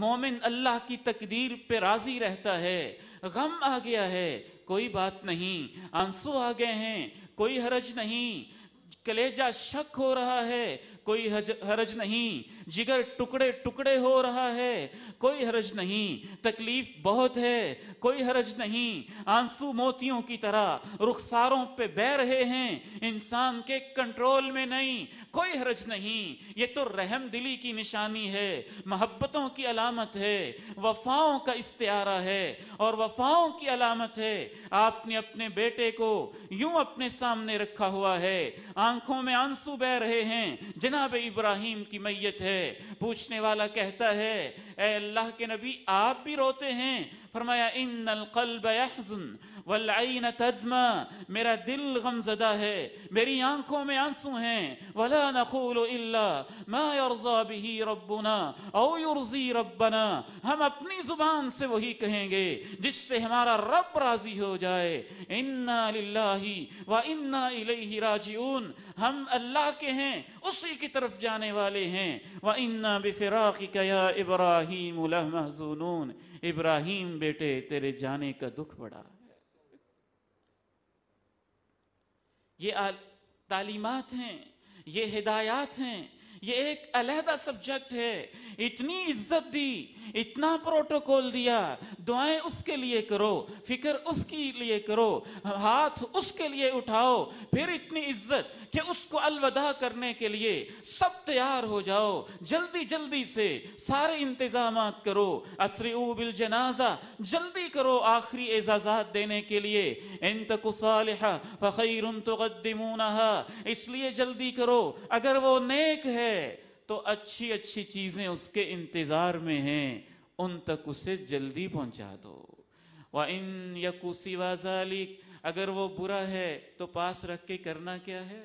मोमिन अल्लाह की तकदीर पे राजी रहता है गम आ गया है कोई बात नहीं आंसू आ गए हैं कोई हरज नहीं कलेजा शक हो रहा है कोई हज, हरज नहीं जिगर टुकड़े टुकड़े हो रहा है कोई हरज नहीं तकलीफ बहुत है कोई हरज नहीं आंसू मोतियों की तरह रुखसारों पे बह रहे हैं इंसान के कंट्रोल में नहीं कोई हरज नहीं ये तो रहम दिली की निशानी है मोहब्बतों की अलामत है वफाओं का इस्तारा है और वफाओं की अलामत है आपने अपने बेटे को यूं अपने सामने रखा हुआ है आंखों में आंसू बह रहे हैं जनाब इब्राहिम की मैयत है पूछने वाला कहता है अल्लाह के नबी आप भी रोते हैं फरमाया इन कल्ब यहजन वलआन तदमा मेरा दिल गमजदा है मेरी आंखों में आंसू हैं वला नकूल इल्ला मा यरजा बिही रब्बुना औ यरजी रब्बना हम अपनी जुबान से वही कहेंगे जिससे हमारा रब राजी हो जाए इन्ना लिल्लाहि व इन्ना इलैहि राजिऊन हम अल्लाह के हैं उसी की तरफ जाने वाले हैं व इन्ना बिफिराकिका या इब्राहिम लहमहजूनून इब्राहिम बेटे तेरे जाने का दुख बड़ा ये तालीमत हैं ये हिदायत हैं ये एक अलहदा सब्जेक्ट है इतनी इज्जत दी इतना प्रोटोकॉल दिया दुआएं उसके लिए करो फिक्र उसके लिए करो हाथ उसके लिए उठाओ फिर इतनी इज्जत कि उसको अलविदा करने के लिए सब तैयार हो जाओ जल्दी जल्दी से सारे इंतजाम करो असरी बिल जनाजा जल्दी करो आखिरी एजाजात देने के लिए इन तकुसालहा इसलिए जल्दी करो अगर वो नेक है तो अच्छी अच्छी चीज़ें उसके इंतज़ार में हैं उन तक उसे जल्दी पहुंचा दो व इन यकूसी वाजालिक अगर वो बुरा है तो पास रख के करना क्या है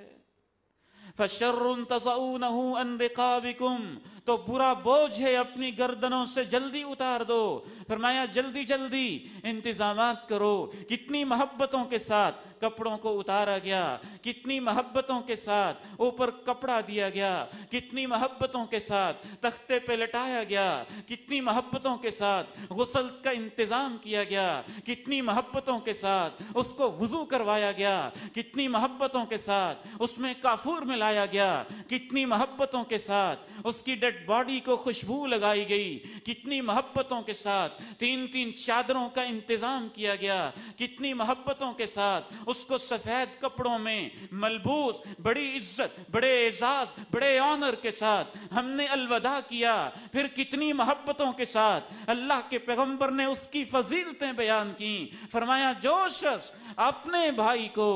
फशर्रुन तजाऊ अन रिकाबिकुम तो बुरा बोझ है अपनी गर्दनों से जल्दी उतार दो फरमाया जल्दी जल्दी इंतजाम करो कितनी मोहब्बतों के साथ कपड़ों को उतारा गया कितनी मोहब्बतों के साथ ऊपर कपड़ा दिया गया कितनी मोहब्बतों के साथ तख्ते पे लटाया गया कितनी मोहब्बतों के साथ गसल का इंतज़ाम किया गया कितनी मोहब्बतों के साथ उसको वज़ू करवाया गया कितनी मोहब्बतों के साथ उसमें काफूर मिलाया गया कितनी मोहब्बतों के साथ उसकी डेड बॉडी को खुशबू लगाई गई कितनी मोहब्बतों के साथ तीन तीन चादरों का इंतज़ाम किया गया कितनी मोहब्बतों के साथ उसको सफेद कपड़ों में मलबूस बड़ी इज्जत बड़े एजाज बड़े ऑनर के साथ हमने अलविदा किया फिर कितनी मोहब्बतों के साथ अल्लाह के पैगंबर ने उसकी फजीलतें बयान की फरमाया जो शख्स अपने भाई को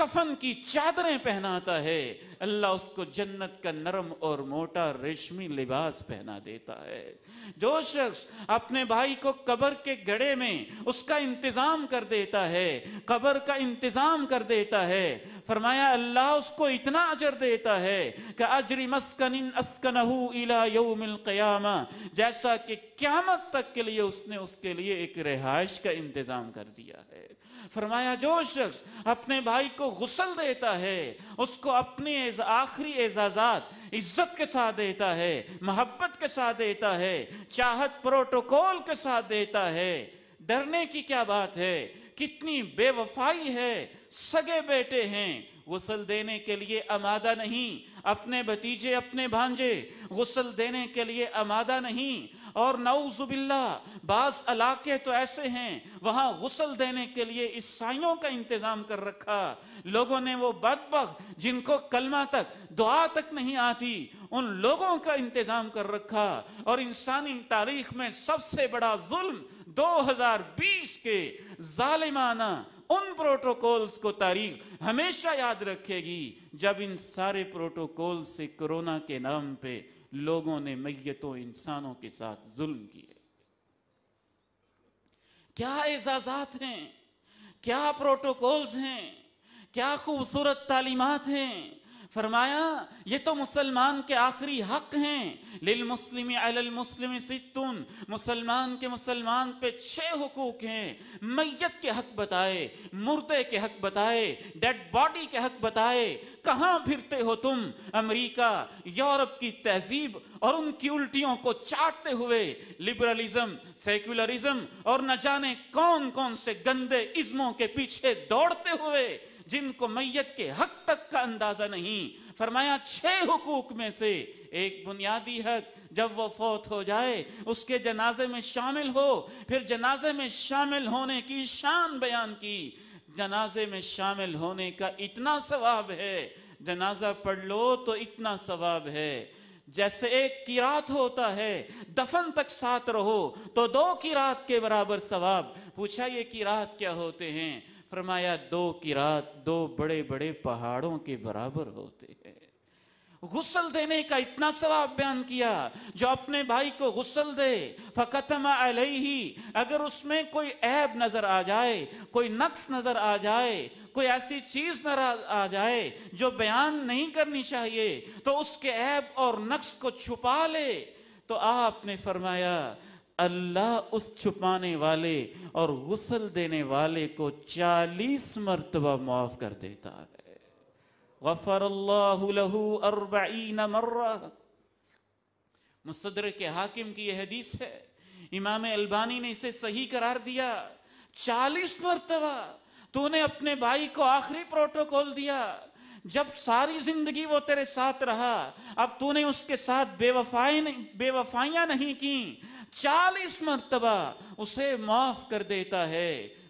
कफन की चादरें पहनाता है अल्लाह उसको जन्नत का नरम और मोटा रेशमी लिबास पहना देता है जो शख्स अपने भाई को कबर के गड़े में उसका इंतजाम कर देता है कबर का इंतजाम इंतजाम कर देता है फरमाया अल्लाह उसको इतना अजर देता है कि अजरी मस्कन अस्कनहू इला जैसा कि क्यामत तक के लिए उसने उसके लिए एक रिहाइश का इंतज़ाम कर दिया है फरमाया जो शख्स अपने भाई को गुसल देता है उसको अपने आखिरी एजाजात इज्जत के साथ देता है मोहब्बत के साथ देता है चाहत प्रोटोकॉल के साथ देता है डरने की क्या बात है कितनी बेवफाई है सगे बेटे हैं गुसल देने के लिए अमादा नहीं अपने भतीजे अपने भांजे गुसल देने के लिए अमादा नहीं और नौजुबिल्ला बास इलाके तो ऐसे हैं वहां गसल देने के लिए ईसाइयों का इंतज़ाम कर रखा लोगों ने वो बदबक जिनको कलमा तक दुआ तक नहीं आती उन लोगों का इंतज़ाम कर रखा और इंसानी तारीख में सबसे बड़ा जुल्म 2020 के जालिमाना उन प्रोटोकॉल्स को तारीख हमेशा याद रखेगी जब इन सारे प्रोटोकॉल से कोरोना के नाम पे लोगों ने मैयतों इंसानों के साथ जुल्म किए क्या एजाजात हैं क्या प्रोटोकॉल्स हैं क्या खूबसूरत तालीमत हैं फरमाया ये तो मुसलमान के आखिरी हक हैं लिल मुस्लिम मुस्लिम सितुन मुसलमान के मुसलमान पे छह हकूक हैं मैयत के हक बताए मुर्दे के हक बताए डेड बॉडी के हक बताए कहाँ फिरते हो तुम अमेरिका यूरोप की तहजीब और उनकी उल्टियों को चाटते हुए लिबरलिज्म सेक्युलरिज्म और न जाने कौन कौन से गंदे इज्मों के पीछे दौड़ते हुए जिनको मैयत के हक तक का अंदाजा नहीं फरमाया छह हुकूक में से एक बुनियादी हक जब वो फौत हो जाए उसके जनाजे में शामिल हो फिर जनाजे में शामिल होने की शान बयान की जनाजे में शामिल होने का इतना सवाब है जनाजा पढ़ लो तो इतना सवाब है जैसे एक किरात होता है दफन तक साथ रहो तो दो किरात के बराबर सवाब पूछा ये किरात क्या होते हैं फरमाया दो की रात दो बड़े बड़े पहाड़ों के बराबर होते हैं गुसल देने का इतना सवाब बयान किया जो अपने भाई को गुसल दे फ़कतमा ही अगर उसमें कोई ऐब नज़र आ जाए कोई नक्स नज़र आ जाए कोई ऐसी चीज़ नजर आ जाए जो बयान नहीं करनी चाहिए तो उसके ऐब और नक्स को छुपा ले तो आपने फरमाया अल्लाह उस छुपाने वाले और गुसल देने वाले को चालीस मरतबा माफ कर देता है गफर लहू अरबईन मर्रा मुस्तदर के हाकिम की यह हदीस है इमाम अल्बानी ने इसे सही करार दिया चालीस मरतबा तूने अपने भाई को आखिरी प्रोटोकॉल दिया जब सारी जिंदगी वो तेरे साथ रहा अब तूने उसके साथ बेवफाई नहीं बेवफाइयां नहीं की चालीस मरतबा उसे माफ कर देता है